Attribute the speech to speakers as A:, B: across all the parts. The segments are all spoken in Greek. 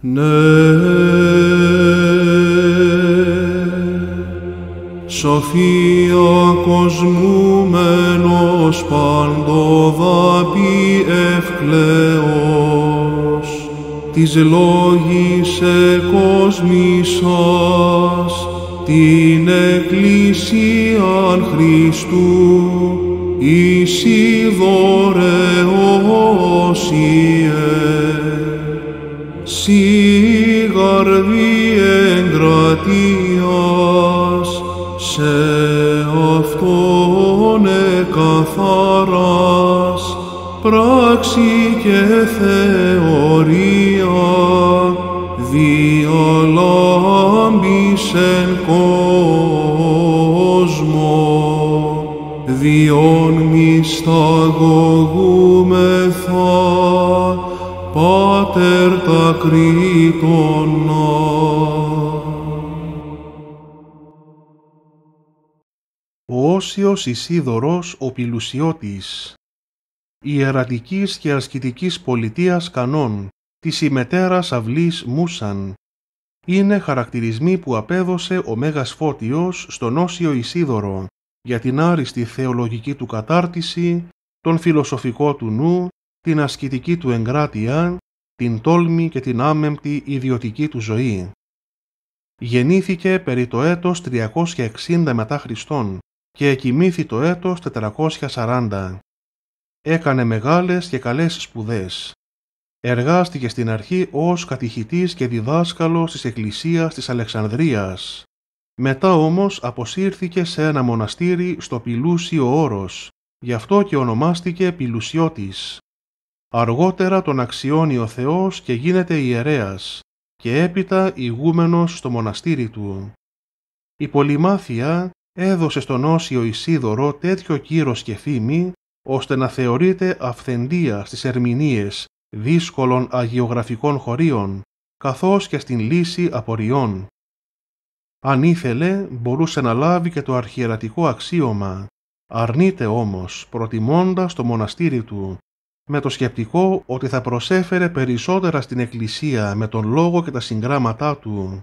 A: Ναι, σοφία κοσμούμενος παντοδάπη ευκλέος, της λόγης εκοσμήσας, την Εκκλησίαν Χριστού, εις η Συ σε αυτόν εκαθαράς πράξη και θεωρία διαλάμπησε εν κόσμο διόν μισθαγωγούμεθα. Πάτερ τα
B: ο Όσιος Ισίδωρος ο Πιλουσιώτης, ιερατικής και ασκητικής πολιτείας κανών, της ημετέρας αυλής Μούσαν, είναι χαρακτηρισμοί που απέδωσε ο Μέγας Φώτιος στον Όσιο Ισίδωρο για την άριστη θεολογική του κατάρτιση, τον φιλοσοφικό του νου την ασκητική του εγκράτεια, την τόλμη και την άμεμπτη ιδιωτική του ζωή. Γεννήθηκε περί το έτος 360 μετά Χριστόν και εκοιμήθη το έτος 440. Έκανε μεγάλες και καλές σπουδές. Εργάστηκε στην αρχή ως κατηχητής και διδάσκαλος της Εκκλησίας της Αλεξανδρίας. Μετά όμως αποσύρθηκε σε ένα μοναστήρι στο Πιλούσιο Όρος, γι' αυτό και ονομάστηκε Πιλουσιώτης. Αργότερα τον αξιώνει ο Θεός και γίνεται ιερέας και έπειτα ηγούμενος στο μοναστήρι του. Η πολυμάθεια έδωσε στον Όσιο Ισίδωρο τέτοιο κύρος και φήμη, ώστε να θεωρείται αυθεντία στις ερμηνείες δύσκολων αγιογραφικών χωρίων, καθώς και στην λύση αποριών. Αν ήθελε, μπορούσε να λάβει και το αρχιερατικό αξίωμα, αρνείται όμως, προτιμώντας το μοναστήρι του, με το σκεπτικό ότι θα προσέφερε περισσότερα στην Εκκλησία με τον λόγο και τα συγγράμματά του.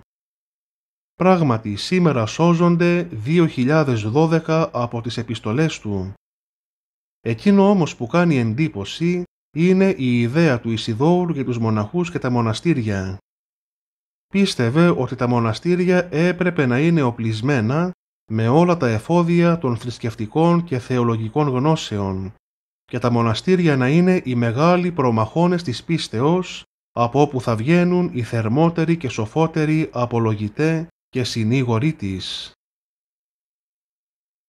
B: Πράγματι σήμερα σώζονται 2012 από τις επιστολές του. Εκείνο όμως που κάνει εντύπωση είναι η ιδέα του Ισιδόρου για τους μοναχούς και τα μοναστήρια. Πίστευε ότι τα μοναστήρια έπρεπε να είναι οπλισμένα με όλα τα εφόδια των θρησκευτικών και θεολογικών γνώσεων και τα μοναστήρια να είναι οι μεγάλοι προμαχώνες της πίστεως, από όπου θα βγαίνουν οι θερμότεροι και σοφότεροι απολογητέ και συνήγοροι της.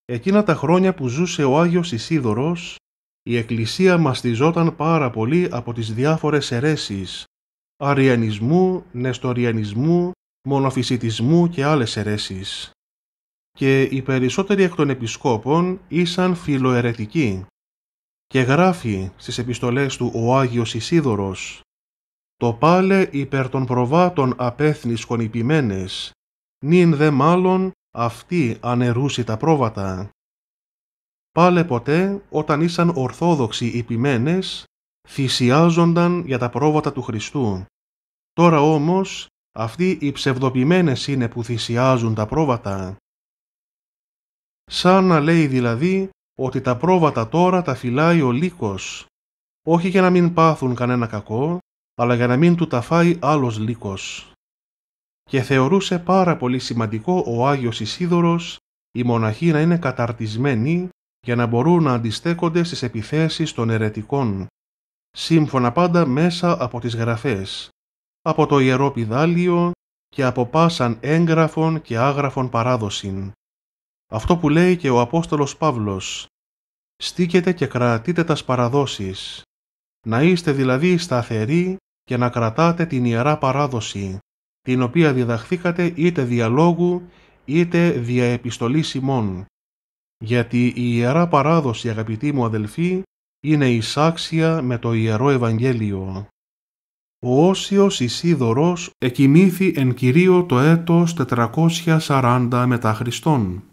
B: Εκείνα τα χρόνια που ζούσε ο Άγιος Ισίδωρος, η Εκκλησία μαστιζόταν πάρα πολύ από τις διάφορες αιρέσεις, αριανισμού, νεστοριανισμού, μονοφυσιτισμού και άλλες αιρέσεις. Και οι περισσότεροι εκ των επισκόπων ήσαν φιλοαιρετικοί και γράφει στις επιστολές του ο Άγιος Ισίδωρος «Το πάλε υπέρ των προβάτων απέθνης κονυπημένες, νυν δε μάλλον αυτή ανερούσι τα πρόβατα». Πάλε ποτέ όταν ήσαν ορθόδοξοι υπημένες, θυσιάζονταν για τα πρόβατα του Χριστού. Τώρα όμως αυτοί οι ψευδοποιημένες είναι που θυσιάζουν τα πρόβατα. Σαν να λέει δηλαδή ότι τα πρόβατα τώρα τα φυλάει ο λύκος, όχι για να μην πάθουν κανένα κακό, αλλά για να μην του τα φάει άλλος λύκος. Και θεωρούσε πάρα πολύ σημαντικό ο Άγιος Ισίδωρος οι μοναχοί να είναι καταρτισμένοι για να μπορούν να αντιστέκονται στις επιθέσεις των ερετικών, σύμφωνα πάντα μέσα από τις γραφές, από το Ιερό Πιδάλιο και από πάσαν έγγραφων και άγραφων παράδοσιν. Αυτό που λέει και ο Απόστολος Παύλος «Στήκετε και κρατείτε τας παραδόσεις, να είστε δηλαδή σταθεροί και να κρατάτε την Ιερά Παράδοση, την οποία διδαχθήκατε είτε διαλόγου είτε δια επιστολής ημών. Γιατί η Ιερά Παράδοση, αγαπητοί μου αδελφοί, είναι ισάξια με το Ιερό Ευαγγέλιο. Ο Όσιος Ισίδωρος εκοιμήθη εν κυρίω το έτος 440 μετά Χριστόν.